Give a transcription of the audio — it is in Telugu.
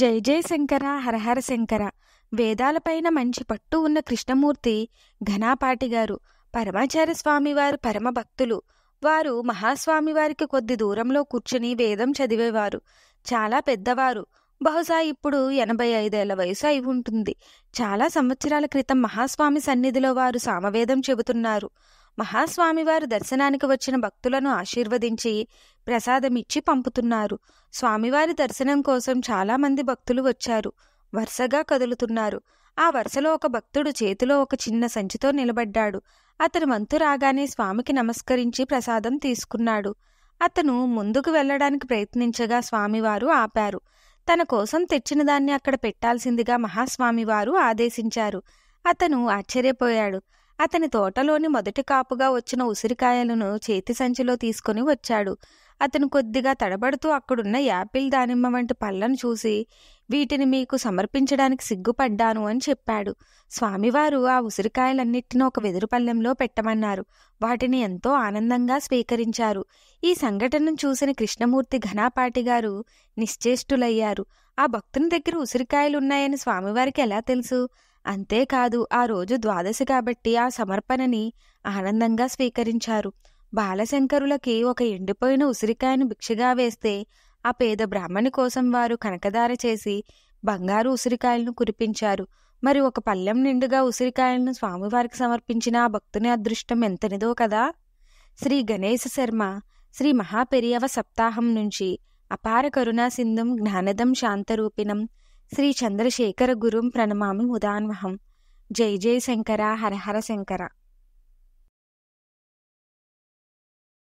జై జయ శంకర హరహర శంకర వేదాలపైన మంచి పట్టు ఉన్న కృష్ణమూర్తి ఘనాపాటి గారు పరమాచార్య స్వామివారు పరమభక్తులు వారు మహాస్వామివారికి కొద్ది దూరంలో కూర్చుని వేదం చదివేవారు చాలా పెద్దవారు బహుశా ఇప్పుడు ఎనభై ఐదేళ్ల వయసు అయి ఉంటుంది చాలా సంవత్సరాల క్రితం మహాస్వామి సన్నిధిలో వారు సామవేదం చెబుతున్నారు మహాస్వామివారు దర్శనానికి వచ్చిన భక్తులను ఆశీర్వదించి ప్రసాదమిచ్చి పంపుతున్నారు స్వామివారి దర్శనం కోసం చాలామంది భక్తులు వచ్చారు వరుసగా కదులుతున్నారు ఆ వరుసలో ఒక భక్తుడు చేతిలో ఒక చిన్న సంచితో నిలబడ్డాడు అతను వంతు రాగానే స్వామికి నమస్కరించి ప్రసాదం తీసుకున్నాడు అతను ముందుకు వెళ్ళడానికి ప్రయత్నించగా స్వామివారు ఆపారు తన కోసం తెచ్చిన దాన్ని అక్కడ పెట్టాల్సిందిగా మహాస్వామివారు ఆదేశించారు అతను ఆశ్చర్యపోయాడు అతని తోటలోని మొదటి కాపుగా వచ్చిన ఉసిరికాయలను చేతి సంచిలో తీసుకుని వచ్చాడు అతను కొద్దిగా తడబడుతూ అక్కడున్న యాపిల్ దానిమ్మ వంటి పళ్ళను చూసి వీటిని మీకు సమర్పించడానికి సిగ్గుపడ్డాను అని చెప్పాడు స్వామివారు ఆ ఉసిరికాయలన్నిటిని ఒక వెదురు పెట్టమన్నారు వాటిని ఎంతో ఆనందంగా స్వీకరించారు ఈ సంఘటనను చూసిన కృష్ణమూర్తి ఘనాపాటి గారు నిశ్చేష్టులయ్యారు ఆ భక్తుని దగ్గర ఉసిరికాయలున్నాయని స్వామివారికి ఎలా తెలుసు అంతేకాదు ఆ రోజు ద్వాదశి కాబట్టి ఆ సమర్పణని ఆనందంగా స్వీకరించారు బాలశంకరులకి ఒక ఎండిపోయిన ఉసిరికాయను భిక్షగా వేస్తే ఆ పేద బ్రాహ్మణి కోసం వారు కనకదార చేసి బంగారు ఉసిరికాయలను కురిపించారు మరి ఒక పల్లెం నిండుగా ఉసిరికాయలను స్వామివారికి సమర్పించిన ఆ భక్తుని అదృష్టం ఎంతనిదో కదా శ్రీ గణేశ శర్మ శ్రీ మహాపెరియవ సప్తాహం నుంచి అపార కరుణా సింధుం జ్ఞానదం శాంతరూపిణం శ్రీ చంద్రశేఖర గురుం ప్రణమామి ఉదాన్వహం జై జై శంకర హరహర శంకర